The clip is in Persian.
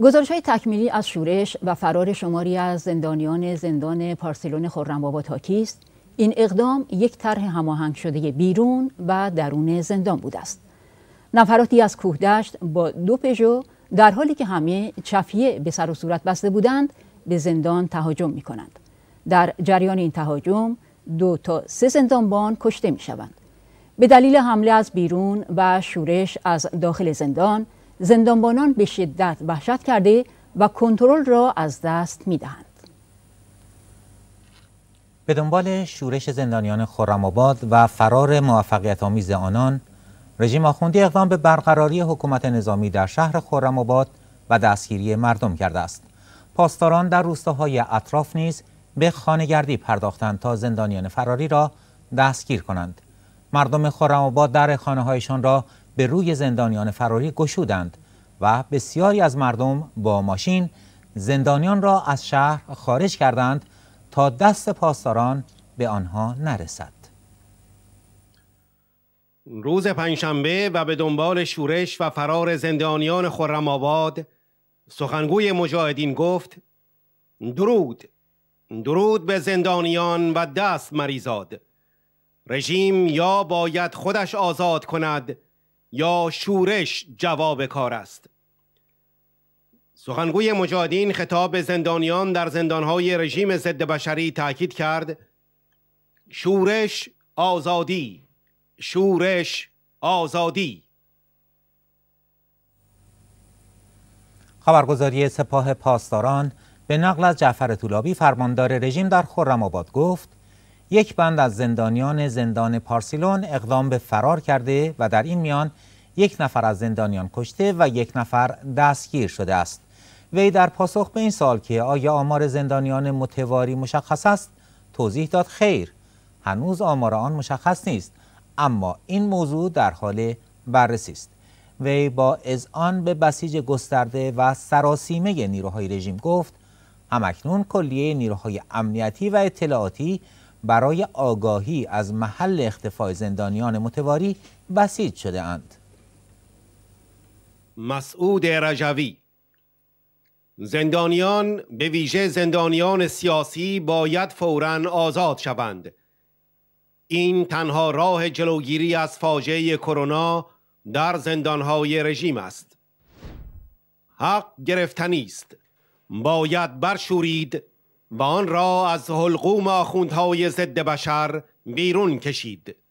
گزارش های تکمیلی از شورش و فرار شماری از زندانیان زندان پارسلون خورنبابا بابا تاکیست این اقدام یک طرح هماهنگ شده بیرون و درون زندان بود است نفراتی از کوهدشت با دو پژو در حالی که همه چفیه به سر و صورت بسته بودند به زندان تهاجم می کنند در جریان این تهاجم دو تا سه زندانبان کشته می شوند به دلیل حمله از بیرون و شورش از داخل زندان زندانبانان به شدت وحشت کرده و کنترل را از دست دهند. به دنبال شورش زندانیان خرم‌آباد و فرار موفقیت آمیز آنان رژیم آخوندی اقدام به برقراری حکومت نظامی در شهر خرم‌آباد و دستگیری مردم کرده است پاسداران در روستاهای اطراف نیز به گردی پرداختند تا زندانیان فراری را دستگیر کنند مردم خرم‌آباد در خانه هایشان را به روی زندانیان فراری گشودند و بسیاری از مردم با ماشین زندانیان را از شهر خارج کردند تا دست پاسداران به آنها نرسد روز پنجشنبه و به دنبال شورش و فرار زندانیان خرم سخنگوی مجاهدین گفت درود درود به زندانیان و دست مریزاد رژیم یا باید خودش آزاد کند یا شورش جواب کار است سخنگوی مجاهدین خطاب زندانیان در زندانهای رژیم ضد بشری تاکید کرد شورش آزادی شورش آزادی خبرگزاری سپاه پاسداران به نقل از جعفر طولابی فرماندار رژیم در خرم آباد گفت یک بند از زندانیان زندان پارسیلون اقدام به فرار کرده و در این میان یک نفر از زندانیان کشته و یک نفر دستگیر شده است وی در پاسخ به این سال که آیا آمار زندانیان متواری مشخص است توضیح داد خیر هنوز آمار آن مشخص نیست اما این موضوع در حال بررسی است وی با اذعان به بسیج گسترده و سراسیمه نیروهای رژیم گفت همکنون کلیه نیروهای امنیتی و اطلاعاتی برای آگاهی از محل اختفای زندانیان متواری بسیج شده اند. مسعود رجوی زندانیان به ویژه زندانیان سیاسی باید فوراً آزاد شوند. این تنها راه جلوگیری از فاجعه کرونا در زندانهای رژیم است. حق گرفتنی است. باید برشورید و آن را از حلقوم آخوندهای ضد بشر بیرون کشید